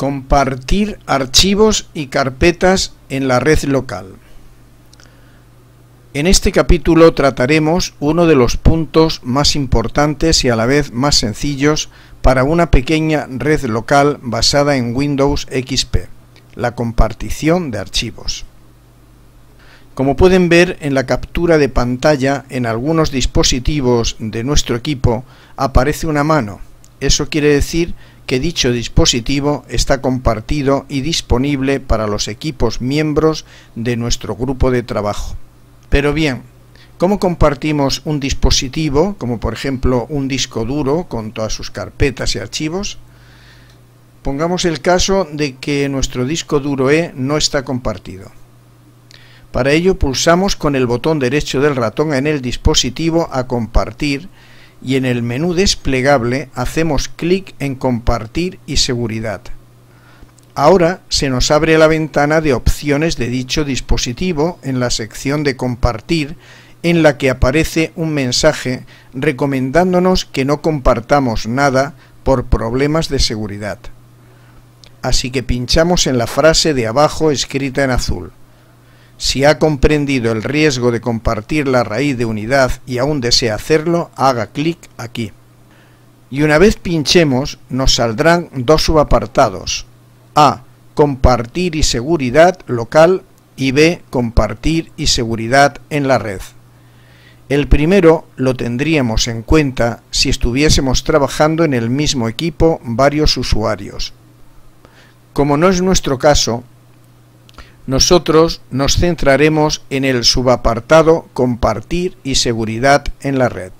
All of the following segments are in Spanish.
Compartir archivos y carpetas en la red local. En este capítulo trataremos uno de los puntos más importantes y a la vez más sencillos para una pequeña red local basada en Windows XP, la compartición de archivos. Como pueden ver en la captura de pantalla, en algunos dispositivos de nuestro equipo aparece una mano, eso quiere decir que dicho dispositivo está compartido y disponible para los equipos miembros de nuestro grupo de trabajo. Pero bien, ¿cómo compartimos un dispositivo, como por ejemplo un disco duro con todas sus carpetas y archivos? Pongamos el caso de que nuestro disco duro E no está compartido. Para ello pulsamos con el botón derecho del ratón en el dispositivo a compartir y en el menú desplegable hacemos clic en Compartir y Seguridad. Ahora se nos abre la ventana de opciones de dicho dispositivo en la sección de Compartir en la que aparece un mensaje recomendándonos que no compartamos nada por problemas de seguridad. Así que pinchamos en la frase de abajo escrita en azul. Si ha comprendido el riesgo de compartir la raíz de unidad y aún desea hacerlo, haga clic aquí. Y una vez pinchemos, nos saldrán dos subapartados. A. Compartir y seguridad local y B. Compartir y seguridad en la red. El primero lo tendríamos en cuenta si estuviésemos trabajando en el mismo equipo varios usuarios. Como no es nuestro caso, nosotros nos centraremos en el subapartado Compartir y seguridad en la red.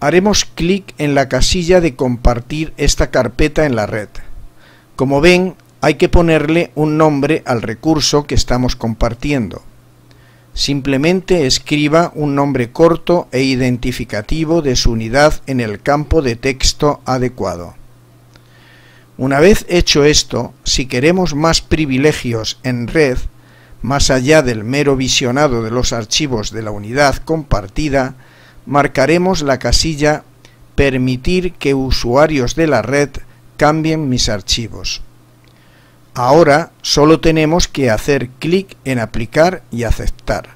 Haremos clic en la casilla de compartir esta carpeta en la red. Como ven, hay que ponerle un nombre al recurso que estamos compartiendo. Simplemente escriba un nombre corto e identificativo de su unidad en el campo de texto adecuado. Una vez hecho esto, si queremos más privilegios en red, más allá del mero visionado de los archivos de la unidad compartida, marcaremos la casilla Permitir que usuarios de la red cambien mis archivos. Ahora solo tenemos que hacer clic en Aplicar y Aceptar.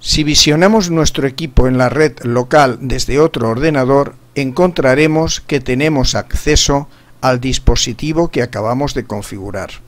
Si visionamos nuestro equipo en la red local desde otro ordenador, encontraremos que tenemos acceso al dispositivo que acabamos de configurar.